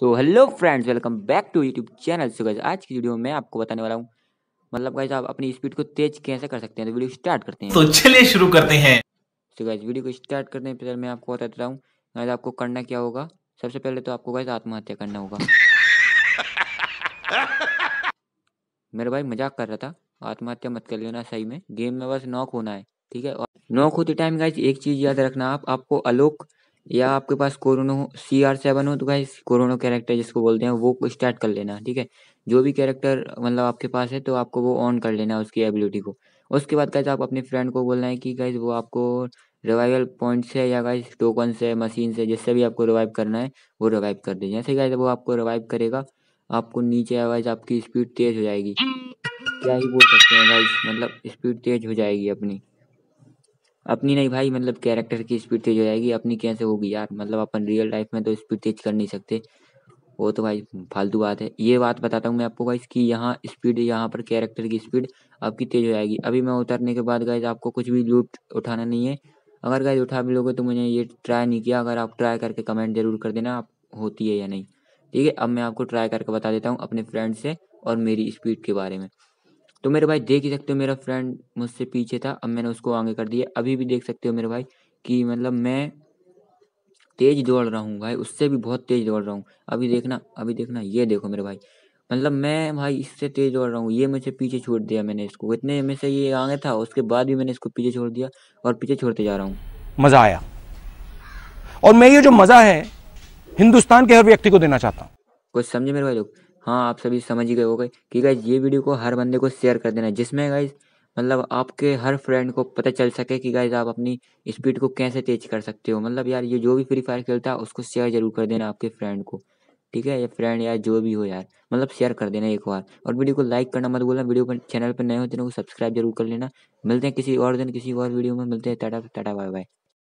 so hello friends welcome back to YouTube channel so guys आज की video में मैं आपको बताने वाला हूँ मतलब गाइज आप अपनी स्पीड को तेज कैसे कर सकते हैं तो वीडियो स्टार्ट करते हैं तो चलिए शुरू करते हैं सो गाइज वीडियो को स्टार्ट करने से पहले मैं आपको बता देता हूँ गाइज आपको करना क्या होगा सबसे पहले तो आपको गाइज आत्महत्या करना होगा मेरे भाई मजाक कर रहा था आत्महत्या मत कर लेना सही में गेम में बस नॉक होना है ठीक है नॉक होते टाइम गाइज एक चीज़ याद रखना आप आपको अलोक या आपके पास कोरोनो हो सी आर सेवन हो तो गाइस कोरोनो कैरेक्टर जिसको बोलते हैं वो स्टार्ट कर लेना ठीक है जो भी कैरेक्टर मतलब आपके पास है तो आपको वो ऑन कर लेना उसकी एबिलिटी को उसके बाद गाइस आप अपने फ्रेंड को बोलना है कि गाइज वो आपको रिवाइवल पॉइंट से या गाइस टोकन से मशीन से जिससे भी आपको रिवाइव करना है वो रिवाइव कर दे जैसे गाइस वो आपको रिवाइव करेगा आपको नीचे आवाज आपकी स्पीड तेज हो जाएगी क्या ही बोल सकते हैं गाइस मतलब स्पीड तेज हो जाएगी अपनी अपनी नहीं भाई मतलब कैरेक्टर की स्पीड तेज हो जाएगी अपनी कैसे होगी यार मतलब अपन रियल लाइफ में तो स्पीड तेज कर नहीं सकते वो तो भाई फालतू बात है ये बात बताता हूँ मैं आपको भाई इसकी यहाँ स्पीड यहाँ पर कैरेक्टर की स्पीड आपकी तेज़ हो जाएगी अभी मैं उतरने के बाद गाइज आपको कुछ भी लूट उठाना नहीं है अगर गाइज उठा भी लोगे तो मुझे ये ट्राई नहीं किया अगर आप ट्राई करके कमेंट जरूर कर देना आप होती है या नहीं ठीक है अब मैं आपको ट्राई करके बता देता हूँ अपने फ्रेंड से और मेरी स्पीड के बारे में तो मेरे भाई देख ही सकते हो मेरा फ्रेंड मुझसे पीछे था अब मैंने उसको आगे कर दिया अभी भी देख सकते हो मेरे भाई कि मतलब मैं तेज दौड़ रहा हूँ भाई उससे भी बहुत तेज दौड़ रहा हूँ अभी देखना अभी देखना ये देखो मेरे भाई मतलब मैं भाई इससे तेज दौड़ रहा हूँ ये मुझे पीछे छोड़ दिया मैंने इसको इतने में से ये आगे था उसके बाद भी मैंने इसको पीछे छोड़ दिया और पीछे छोड़ते जा रहा हूँ मज़ा आया और मैं ये जो मज़ा है हिंदुस्तान के हर व्यक्ति को देना चाहता हूँ कुछ समझे मेरे भाई लोग हाँ आप सभी समझ ही गए हो गए कि गाइज ये वीडियो को हर बंदे को शेयर कर देना जिसमें गाइज मतलब आपके हर फ्रेंड को पता चल सके कि गाइज आप अपनी स्पीड को कैसे तेज कर सकते हो मतलब यार ये जो भी फ्री फायर खेलता है उसको शेयर जरूर कर देना आपके फ्रेंड को ठीक है या फ्रेंड यार जो भी हो यार मतलब शेयर कर देना एक बार और वीडियो को लाइक करना मत बोलना वीडियो पर चैनल पर नए हो तो सब्सक्राइब जरूर कर लेना मिलते हैं किसी और दिन किसी और वीडियो में मिलते हैं टाटा टाटा बाय बाय